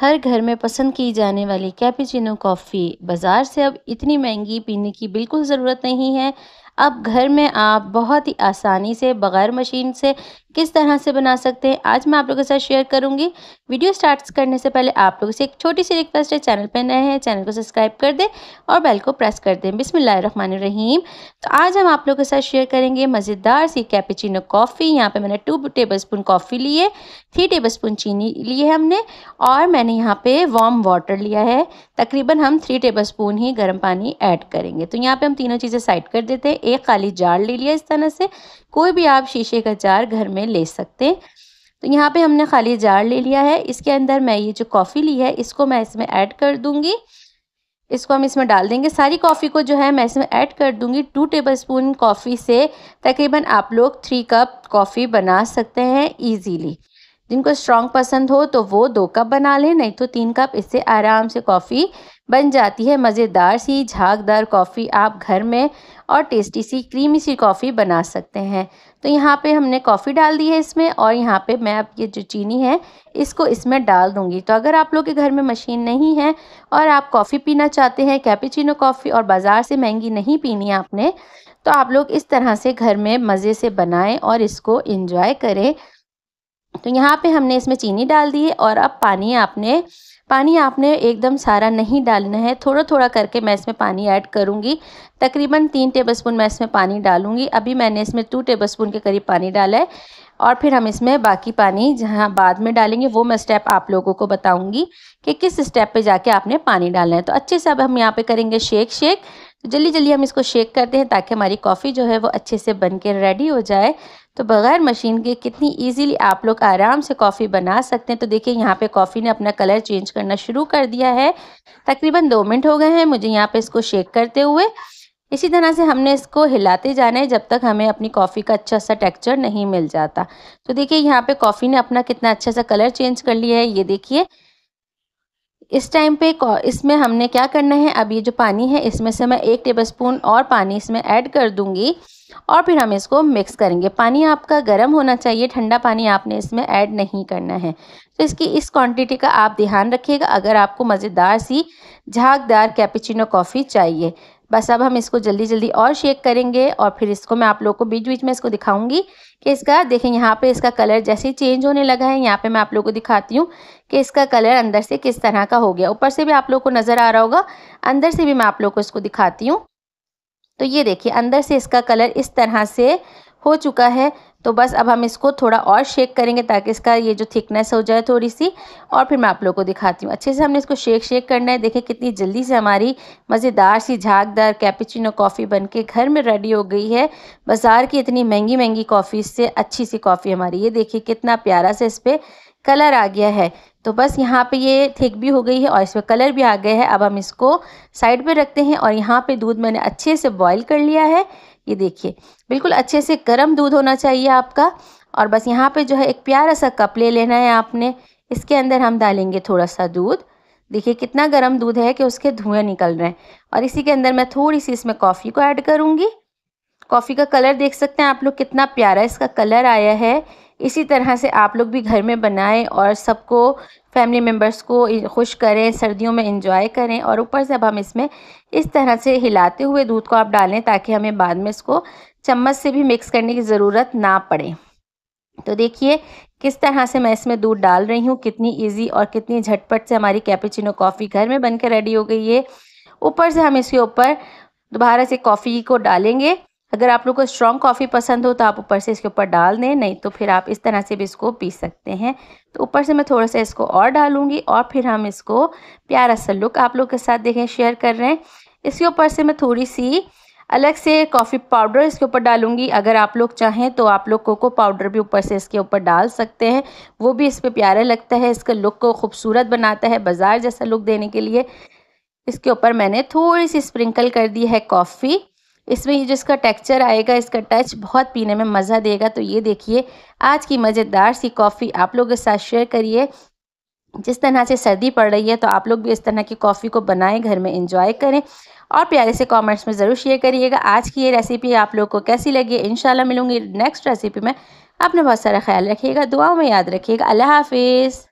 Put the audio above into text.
हर घर में पसंद की जाने वाली कैपेचिनो कॉफ़ी बाज़ार से अब इतनी महंगी पीने की बिल्कुल ज़रूरत नहीं है अब घर में आप बहुत ही आसानी से बग़ैर मशीन से किस तरह से बना सकते हैं आज मैं आप लोगों के साथ शेयर करूंगी वीडियो स्टार्ट करने से पहले आप लोगों से एक छोटी सी रिक्वेस्ट है चैनल पर नए हैं चैनल को सब्सक्राइब कर दें और बेल को प्रेस कर दें रहीम तो आज हम आप लोगों के साथ शेयर करेंगे मज़ेदार सी कैपेचिनो कॉफ़ी यहाँ पे मैंने टू टेबल स्पून कॉफ़ी ली है थ्री टेबल स्पून चीनी ली है हमने और मैंने यहाँ पे वार्म वाटर लिया है तकरीबन हम थ्री टेबल स्पून ही गर्म पानी ऐड करेंगे तो यहाँ पर हम तीनों चीज़ें साइड कर देते हैं एक खाली जार ले लिया इस तरह से कोई भी आप शीशे का जार घर में ले सकते हैं तो यहाँ पे हमने खाली जार ले लिया है इसके अंदर मैं ये जो कॉफ़ी ली है इसको मैं इसमें ऐड कर दूँगी इसको हम इसमें डाल देंगे सारी कॉफ़ी को जो है मैं इसमें ऐड कर दूंगी टू टेबल स्पून कॉफ़ी से तकरीबन आप लोग थ्री कप कॉफ़ी बना सकते हैं ईजीली जिनको स्ट्रॉन्ग पसंद हो तो वो दो कप बना लें नहीं तो तीन कप इससे आराम से कॉफ़ी बन जाती है मज़ेदार सी झागदार कॉफ़ी आप घर में और टेस्टी सी क्रीमी सी कॉफ़ी बना सकते हैं तो यहाँ पे हमने कॉफ़ी डाल दी है इसमें और यहाँ पे मैं अब ये जो चीनी है इसको इसमें डाल दूँगी तो अगर आप लोग के घर में मशीन नहीं है और आप कॉफ़ी पीना चाहते हैं कैपेचिनो कॉफ़ी और बाज़ार से महंगी नहीं पीनी आपने तो आप लोग इस तरह से घर में मज़े से बनाएँ और इसको इंजॉय करें तो यहाँ पे हमने इसमें चीनी डाल दी है और अब पानी आपने पानी आपने एकदम सारा नहीं डालना है थोड़ा थोड़ा करके मैं इसमें पानी ऐड करूँगी तकरीबन तीन टेबलस्पून मैं इसमें पानी डालूँगी अभी मैंने इसमें टू टेबलस्पून के करीब पानी डाला है और फिर हम इसमें बाकी पानी जहाँ बाद में डालेंगे वो मैं स्टेप आप लोगों को बताऊँगी कि किस स्टेप पर जाके आपने पानी डालना है तो अच्छे से अब हम यहाँ पर करेंगे शेक शेक तो जल्दी जल्दी हम इसको शेक करते हैं ताकि हमारी कॉफ़ी जो है वो अच्छे से बन के रेडी हो जाए तो बग़ैर मशीन के कितनी इजीली आप लोग आराम से कॉफ़ी बना सकते हैं तो देखिए यहाँ पे कॉफ़ी ने अपना कलर चेंज करना शुरू कर दिया है तकरीबन दो मिनट हो गए हैं मुझे यहाँ पे इसको शेक करते हुए इसी तरह से हमने इसको हिलाते जाना है जब तक हमें अपनी कॉफ़ी का अच्छा सा टेक्सचर नहीं मिल जाता तो देखिए यहाँ पे कॉफ़ी ने अपना कितना अच्छा सा कलर चेंज कर लिया है ये देखिए इस टाइम पे इसमें हमने क्या करना है अब ये जो पानी है इसमें से मैं एक टेबलस्पून और पानी इसमें ऐड कर दूंगी और फिर हम इसको मिक्स करेंगे पानी आपका गर्म होना चाहिए ठंडा पानी आपने इसमें ऐड नहीं करना है तो इसकी इस क्वांटिटी का आप ध्यान रखिएगा अगर आपको मज़ेदार सी झागदार कैपेचिनो कॉफ़ी चाहिए बस अब हम इसको जल्दी जल्दी और शेक करेंगे और फिर इसको मैं आप लोग को बीच बीच में इसको दिखाऊंगी कि इसका देखें यहाँ पे इसका कलर जैसे ही चेंज होने लगा है यहाँ पे मैं आप लोग को दिखाती हूँ कि इसका कलर अंदर से किस तरह का हो गया ऊपर से भी आप लोग को नज़र आ रहा होगा अंदर से भी मैं आप लोग को इसको दिखाती हूँ तो ये देखिए अंदर से इसका कलर इस तरह से हो चुका है तो बस अब हम इसको थोड़ा और शेक करेंगे ताकि इसका ये जो थिकनेस हो जाए थोड़ी सी और फिर मैं आप लोगों को दिखाती हूँ अच्छे से हमने इसको शेक शेक करना है देखें कितनी जल्दी से हमारी मज़ेदार सी झागदार कैपेचिनो कॉफ़ी बन के घर में रेडी हो गई है बाज़ार की इतनी महंगी महंगी कॉफ़ी से अच्छी सी कॉफ़ी हमारी ये देखिए कितना प्यारा से इस पर कलर आ गया है तो बस यहाँ पे ये थिक भी हो गई है और इसमें कलर भी आ गया है अब हम इसको साइड पे रखते हैं और यहाँ पे दूध मैंने अच्छे से बॉईल कर लिया है ये देखिए बिल्कुल अच्छे से गर्म दूध होना चाहिए आपका और बस यहाँ पे जो है एक प्यारा सा कप ले लेना है आपने इसके अंदर हम डालेंगे थोड़ा सा दूध देखिए कितना गर्म दूध है कि उसके धुएँ निकल रहे हैं और इसी के अंदर मैं थोड़ी सी इसमें कॉफ़ी को ऐड करूँगी कॉफ़ी का कलर देख सकते हैं आप लोग कितना प्यारा इसका कलर आया है इसी तरह से आप लोग भी घर में बनाएं और सबको फैमिली मेम्बर्स को खुश करें सर्दियों में इंजॉय करें और ऊपर से अब हम इसमें इस तरह से हिलाते हुए दूध को आप डालें ताकि हमें बाद में इसको चम्मच से भी मिक्स करने की ज़रूरत ना पड़े तो देखिए किस तरह से मैं इसमें दूध डाल रही हूँ कितनी इजी और कितनी झटपट से हमारी कैपेचिनो कॉफ़ी घर में बनकर रेडी हो गई है ऊपर से हम इसके ऊपर दोबारा से कॉफ़ी को डालेंगे अगर आप लोग को स्ट्रॉन्ग कॉफ़ी पसंद हो तो आप ऊपर से इसके ऊपर डाल दें नहीं तो फिर आप इस तरह से भी इसको पी सकते हैं तो ऊपर से मैं थोड़ा सा इसको और डालूंगी और फिर हम इसको प्यारा सा लुक आप लोग के साथ देखें शेयर कर रहे हैं इसके ऊपर से मैं थोड़ी सी अलग से कॉफ़ी पाउडर इसके ऊपर डालूंगी अगर आप लोग चाहें तो आप लोग कोको पाउडर भी ऊपर से इसके ऊपर डाल सकते हैं वो भी इस पर प्यारा लगता है इसका लुक को खूबसूरत बनाता है बाज़ार जैसा लुक देने के लिए इसके ऊपर मैंने थोड़ी सी स्प्रिंकल कर दी है कॉफ़ी इसमें ये जो इसका टेक्सचर आएगा इसका टच बहुत पीने में मज़ा देगा तो ये देखिए आज की मज़ेदार सी कॉफ़ी आप लोगों के साथ शेयर करिए जिस तरह से सर्दी पड़ रही है तो आप लोग भी इस तरह की कॉफ़ी को बनाएं घर में इंजॉय करें और प्यारे से कमेंट्स में ज़रूर शेयर करिएगा आज की ये रेसिपी आप लोग को कैसी लगी इन मिलूंगी नेक्स्ट रेसिपी में अपना बहुत सारा ख्याल रखिएगा दुआओं में याद रखिएगा अल्लाह हाफिज़